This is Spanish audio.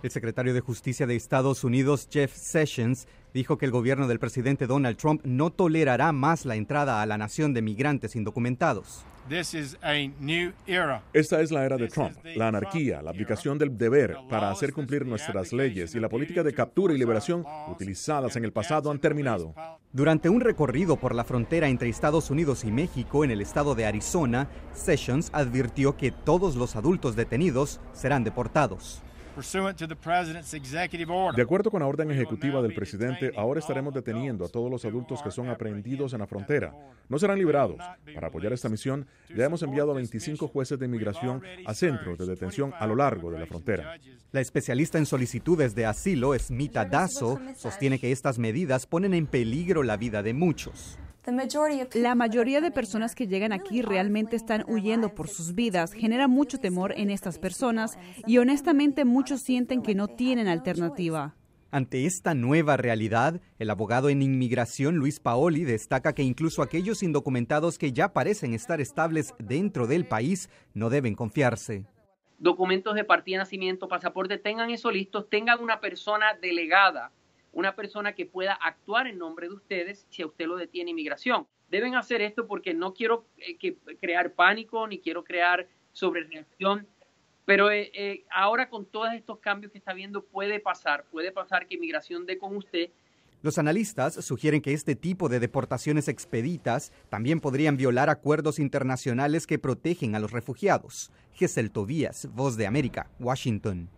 El secretario de Justicia de Estados Unidos, Jeff Sessions, dijo que el gobierno del presidente Donald Trump no tolerará más la entrada a la nación de migrantes indocumentados. Esta es la era de Trump, la anarquía, la aplicación del deber para hacer cumplir nuestras leyes y la política de captura y liberación utilizadas en el pasado han terminado. Durante un recorrido por la frontera entre Estados Unidos y México en el estado de Arizona, Sessions advirtió que todos los adultos detenidos serán deportados. De acuerdo con la orden ejecutiva del presidente, ahora estaremos deteniendo a todos los adultos que son aprehendidos en la frontera. No serán liberados. Para apoyar esta misión, ya hemos enviado a 25 jueces de inmigración a centros de detención a lo largo de la frontera. La especialista en solicitudes de asilo, Smita Dasso, sostiene que estas medidas ponen en peligro la vida de muchos. La mayoría de personas que llegan aquí realmente están huyendo por sus vidas. Genera mucho temor en estas personas y honestamente muchos sienten que no tienen alternativa. Ante esta nueva realidad, el abogado en inmigración Luis Paoli destaca que incluso aquellos indocumentados que ya parecen estar estables dentro del país no deben confiarse. Documentos de partida nacimiento, pasaporte, tengan eso listo, tengan una persona delegada una persona que pueda actuar en nombre de ustedes si a usted lo detiene inmigración. Deben hacer esto porque no quiero eh, crear pánico ni quiero crear sobrereacción, pero eh, eh, ahora con todos estos cambios que está viendo puede pasar, puede pasar que inmigración dé con usted. Los analistas sugieren que este tipo de deportaciones expeditas también podrían violar acuerdos internacionales que protegen a los refugiados. Gesel Tobías, Voz de América, Washington.